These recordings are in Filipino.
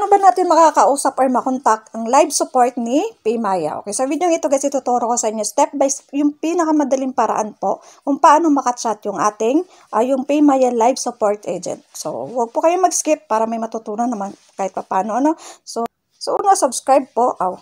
paano ba natin makakausap or makontak ang live support ni Paymaya? Okay, sa video ito guys, ituturo ko sa inyo step by step, yung pinakamadaling paraan po kung paano makachat yung ating, uh, yung Paymaya live support agent. So, huwag po kayong mag-skip para may matutunan naman kahit pa paano, ano? So, so una, subscribe po. Oh,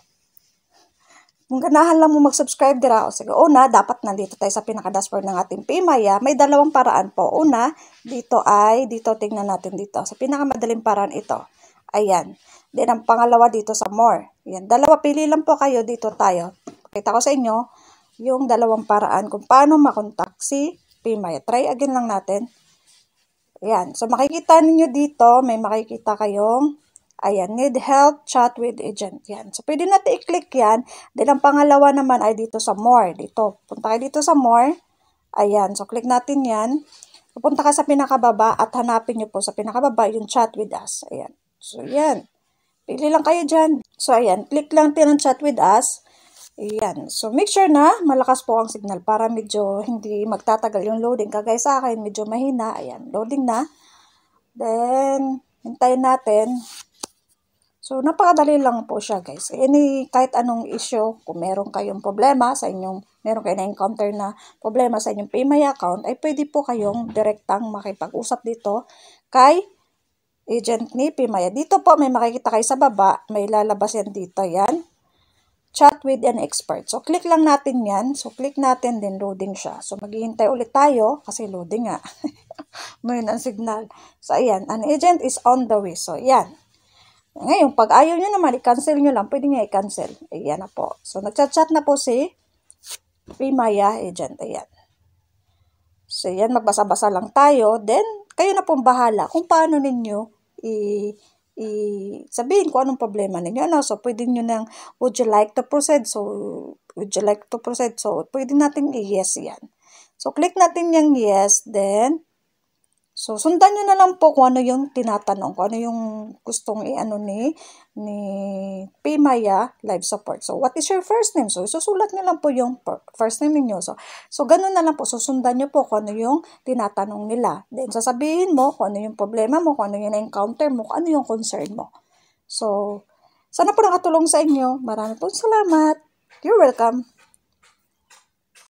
kung ganahan lang mo mag-subscribe dira ako. sige, una, dapat nandito tayo sa pinaka-dashboard ng ating Paymaya. May dalawang paraan po. Una, dito ay, dito tingnan natin dito. Sa pinakamadaling paraan ito. Ayan. Then, ang pangalawa dito sa more. Ayan. Dalawa pili lang po kayo. Dito tayo. Pakita ko sa inyo yung dalawang paraan kung paano makontak si Pimaya. Try again lang natin. Ayan. So, makikita ninyo dito, may makikita kayong, ayan, need help, chat with agent. Ayan. So, pwede natin i-click yan. Then, ang pangalawa naman ay dito sa more. Dito. Punta kayo dito sa more. Ayan. So, click natin yan. Pupunta ka sa pinakababa at hanapin nyo po sa pinakababa yung chat with us. Ayan. So, yan. Pili lang kayo dyan. So, ayan. Click lang tinang chat with us. Ayan. So, make sure na malakas po ang signal para medyo hindi magtatagal yung loading. Kagaya sa akin, medyo mahina. Ayan, loading na. Then, hintayin natin. So, napakadali lang po siya, guys. Any, kahit anong issue, kung meron kayong problema sa inyong, meron kayong na-encounter na problema sa inyong PayMay account, ay pwede po kayong direktang makipag-usap dito kay Agent Nipi Maya. Dito po may makikita kayo sa baba, may lalabas yan dito yan. Chat with an expert. So, click lang natin yan. So, click natin din loading siya. So, maghihintay ulit tayo kasi loading nga. Mayroon ang signal. So, ayan. An agent is on the way. So, ayan. Ngayon, pag ayaw nyo naman, i-cancel nyo lang. Pwede nyo i-cancel. Ayan na po. So, nagchat-chat na po si Pimaya agent. Ayan. So, ayan. Magbasa-basa lang tayo. Then, kayo na pong bahala kung paano ninyo i i-sabihin kung anong problema ninyo. Ano? So, pwede niyo nang, would you like to proceed? So, would you like to proceed? So, pwede nating i-yes yan. So, click natin yung yes, then, So, sundan nyo na lang po kung ano yung tinatanong, kung ano yung gustong i-ano ni, ni Pimaya Live Support. So, what is your first name? So, susulat nyo lang po yung first name ninyo. So, so ganun na lang po. Susundan nyo po kung ano yung tinatanong nila. Then, sasabihin mo kung ano yung problema mo, kung ano yung encounter mo, kung ano yung concern mo. So, sana po nakatulong sa inyo. Marami po salamat. You're welcome.